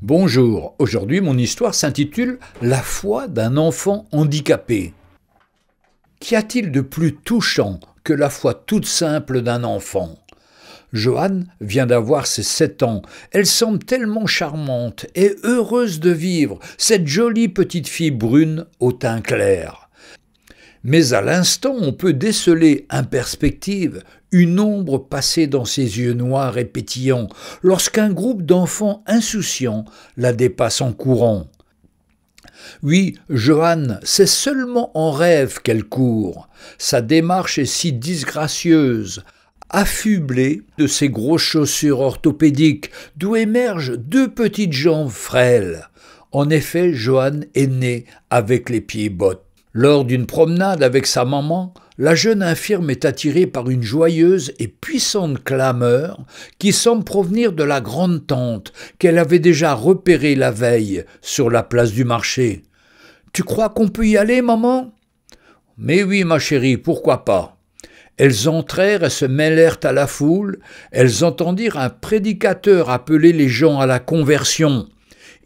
Bonjour, aujourd'hui mon histoire s'intitule La foi d'un enfant handicapé. Qu'y a-t-il de plus touchant que la foi toute simple d'un enfant Joanne vient d'avoir ses 7 ans. Elle semble tellement charmante et heureuse de vivre, cette jolie petite fille brune au teint clair. Mais à l'instant, on peut déceler, en perspective, une ombre passée dans ses yeux noirs et pétillants, lorsqu'un groupe d'enfants insouciants la dépasse en courant. Oui, Joanne, c'est seulement en rêve qu'elle court. Sa démarche est si disgracieuse, affublée de ses grosses chaussures orthopédiques, d'où émergent deux petites jambes frêles. En effet, Joanne est née avec les pieds bottes. Lors d'une promenade avec sa maman, la jeune infirme est attirée par une joyeuse et puissante clameur qui semble provenir de la grande tante qu'elle avait déjà repérée la veille sur la place du marché. Tu crois qu'on peut y aller, maman Mais oui, ma chérie, pourquoi pas elles entrèrent et se mêlèrent à la foule, elles entendirent un prédicateur appeler les gens à la conversion.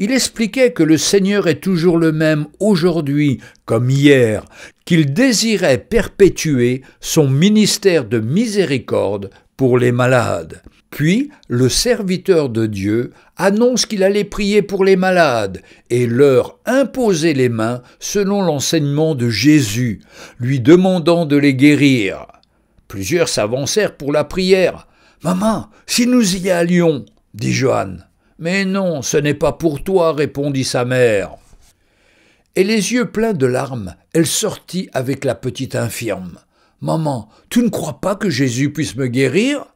Il expliquait que le Seigneur est toujours le même aujourd'hui comme hier, qu'il désirait perpétuer son ministère de miséricorde pour les malades. Puis le serviteur de Dieu annonce qu'il allait prier pour les malades et leur imposer les mains selon l'enseignement de Jésus, lui demandant de les guérir. Plusieurs s'avancèrent pour la prière. Maman, si nous y allions, dit Joanne. Mais non, ce n'est pas pour toi, répondit sa mère. Et les yeux pleins de larmes, elle sortit avec la petite infirme. Maman, tu ne crois pas que Jésus puisse me guérir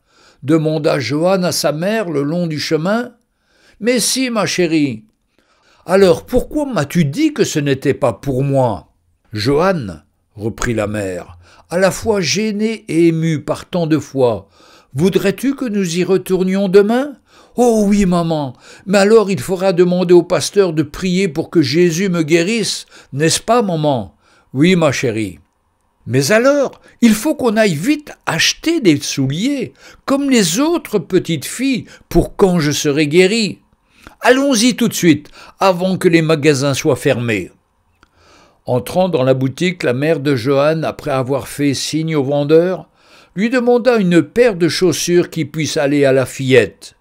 demanda Joanne à sa mère le long du chemin. Mais si, ma chérie. Alors pourquoi m'as-tu dit que ce n'était pas pour moi Joanne, reprit la mère, à la fois gênée et émue par tant de fois, Voudrais-tu que nous y retournions demain Oh oui, maman, mais alors il faudra demander au pasteur de prier pour que Jésus me guérisse, n'est-ce pas, maman Oui, ma chérie. Mais alors, il faut qu'on aille vite acheter des souliers, comme les autres petites filles, pour quand je serai guérie. Allons-y tout de suite, avant que les magasins soient fermés. Entrant dans la boutique, la mère de Johan, après avoir fait signe au vendeur, lui demanda une paire de chaussures qui puisse aller à la fillette.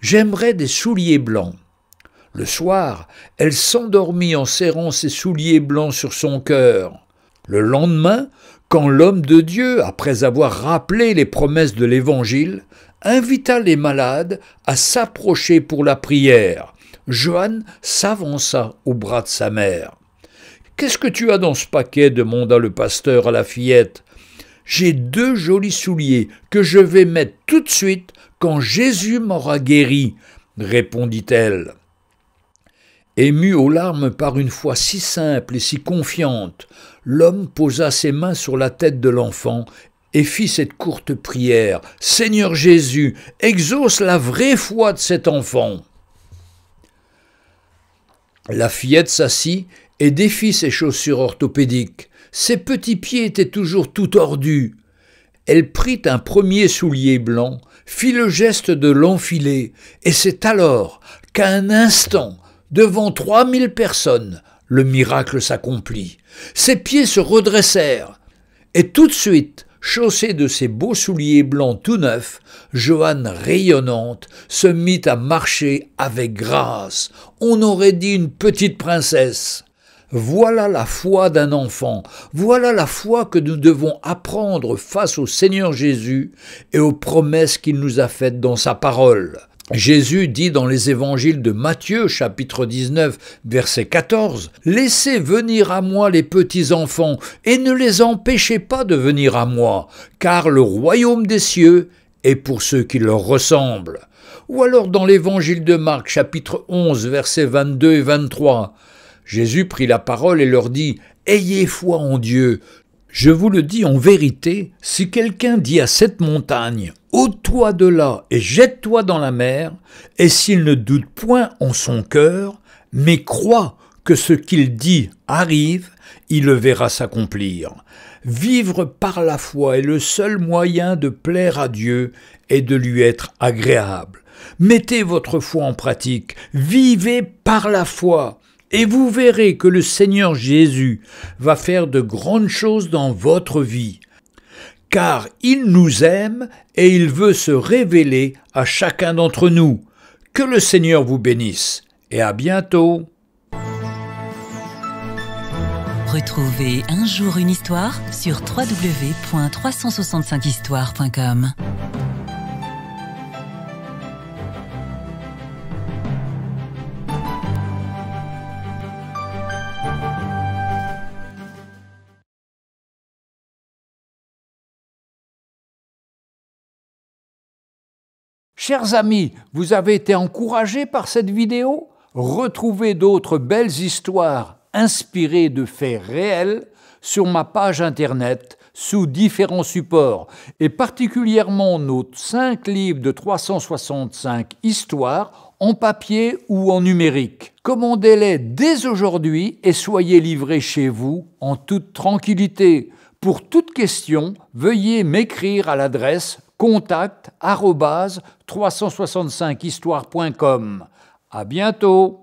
J'aimerais des souliers blancs. Le soir, elle s'endormit en serrant ses souliers blancs sur son cœur. Le lendemain, quand l'homme de Dieu, après avoir rappelé les promesses de l'Évangile, invita les malades à s'approcher pour la prière, Joanne s'avança au bras de sa mère. Qu'est-ce que tu as dans ce paquet demanda le pasteur à la fillette j'ai deux jolis souliers que je vais mettre tout de suite quand Jésus m'aura guéri, répondit-elle. Ému aux larmes par une foi si simple et si confiante, l'homme posa ses mains sur la tête de l'enfant et fit cette courte prière. Seigneur Jésus, exauce la vraie foi de cet enfant. La fillette s'assit et défit ses chaussures orthopédiques. Ses petits pieds étaient toujours tout tordus. Elle prit un premier soulier blanc, fit le geste de l'enfiler, et c'est alors qu'à un instant, devant trois mille personnes, le miracle s'accomplit. Ses pieds se redressèrent, et tout de suite, chaussée de ses beaux souliers blancs tout neufs, Joanne rayonnante se mit à marcher avec grâce. On aurait dit une petite princesse. Voilà la foi d'un enfant, voilà la foi que nous devons apprendre face au Seigneur Jésus et aux promesses qu'il nous a faites dans sa parole. Jésus dit dans les évangiles de Matthieu chapitre 19 verset 14 Laissez venir à moi les petits enfants et ne les empêchez pas de venir à moi car le royaume des cieux est pour ceux qui leur ressemblent. Ou alors dans l'évangile de Marc chapitre 11 versets 22 et 23 Jésus prit la parole et leur dit Ayez foi en Dieu. Je vous le dis en vérité, si quelqu'un dit à cette montagne ôte-toi de là et jette-toi dans la mer, et s'il ne doute point en son cœur, mais croit que ce qu'il dit arrive, il le verra s'accomplir. Vivre par la foi est le seul moyen de plaire à Dieu et de lui être agréable. Mettez votre foi en pratique, vivez par la foi. Et vous verrez que le Seigneur Jésus va faire de grandes choses dans votre vie, car il nous aime et il veut se révéler à chacun d'entre nous. Que le Seigneur vous bénisse et à bientôt. Retrouvez un jour une histoire sur www.365histoire.com. Chers amis, vous avez été encouragés par cette vidéo Retrouvez d'autres belles histoires inspirées de faits réels sur ma page internet sous différents supports, et particulièrement nos 5 livres de 365 histoires en papier ou en numérique. Commandez-les dès aujourd'hui et soyez livrés chez vous en toute tranquillité. Pour toute question, veuillez m'écrire à l'adresse contact 365histoire.com. À bientôt!